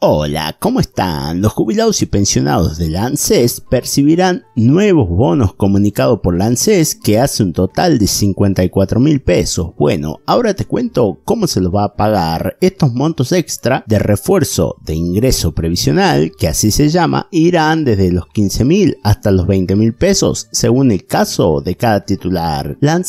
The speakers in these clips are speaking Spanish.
Hola, ¿cómo están? Los jubilados y pensionados de la percibirán nuevos bonos comunicados por la que hace un total de 54 mil pesos. Bueno, ahora te cuento cómo se los va a pagar estos montos extra de refuerzo de ingreso previsional, que así se llama, irán desde los 15 mil hasta los 20 mil pesos según el caso de cada titular. La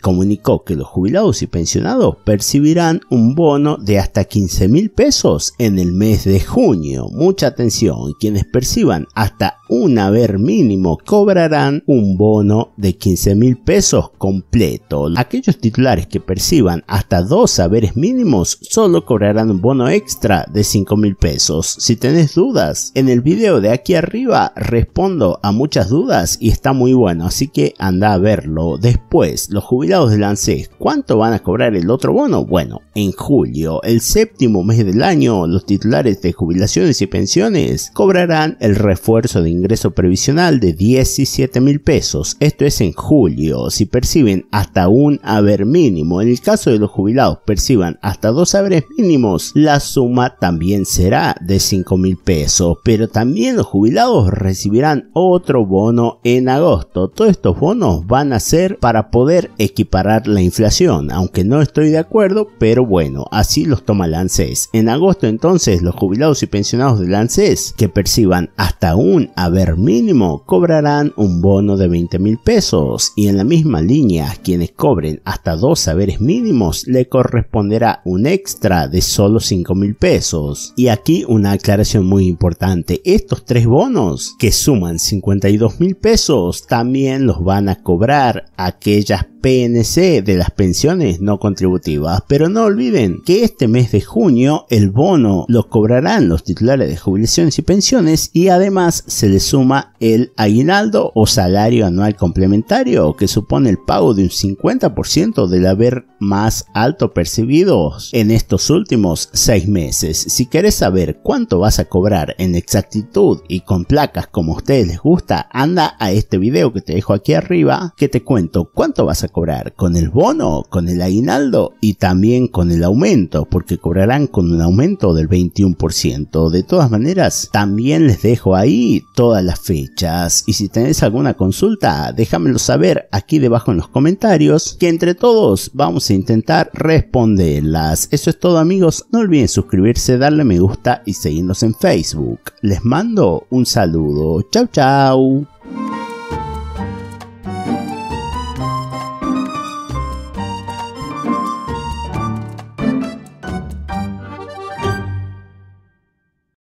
comunicó que los jubilados y pensionados percibirán un bono de hasta 15 mil pesos en el mes de de junio. Mucha atención, quienes perciban hasta un haber mínimo cobrarán un bono de 15 mil pesos completo. Aquellos titulares que perciban hasta dos haberes mínimos solo cobrarán un bono extra de 5 mil pesos. Si tenés dudas, en el video de aquí arriba respondo a muchas dudas y está muy bueno, así que anda a verlo. Después, los jubilados de ANSES, ¿cuánto van a cobrar el otro bono? Bueno, en julio, el séptimo mes del año, los titulares de jubilaciones y pensiones cobrarán el refuerzo de ingreso previsional de 17 mil pesos. Esto es en julio, si perciben hasta un haber mínimo. En el caso de los jubilados perciban hasta dos haberes mínimos, la suma también será de 5 mil pesos. Pero también los jubilados recibirán otro bono en agosto. Todos estos bonos van a ser para poder equiparar la inflación, aunque no estoy de acuerdo, pero bueno, así los toma el ANSES. En agosto entonces los jubilados y pensionados del ANSES que perciban hasta un haber mínimo cobrarán un bono de 20 mil pesos y en la misma línea quienes cobren hasta dos haberes mínimos le corresponderá un extra de solo 5 mil pesos. Y aquí una aclaración muy importante, estos tres bonos que suman 52 mil pesos también los van a cobrar aquellas PNC de las pensiones no contributivas. Pero no olviden que este mes de junio el bono lo cobrarán los titulares de jubilaciones y pensiones y además se le suma el aguinaldo o salario anual complementario que supone el pago de un 50% del haber más alto percibido en estos últimos seis meses. Si querés saber cuánto vas a cobrar en exactitud y con placas como a ustedes les gusta, anda a este video que te dejo aquí arriba que te cuento cuánto vas a cobrar con el bono, con el aguinaldo y también con el aumento, porque cobrarán con un aumento del 21%. De todas maneras, también les dejo ahí todas las fechas y si tenés alguna consulta, déjamelo saber aquí debajo en los comentarios, que entre todos vamos a intentar responderlas. Eso es todo amigos, no olviden suscribirse, darle me gusta y seguirnos en Facebook. Les mando un saludo. Chau chau.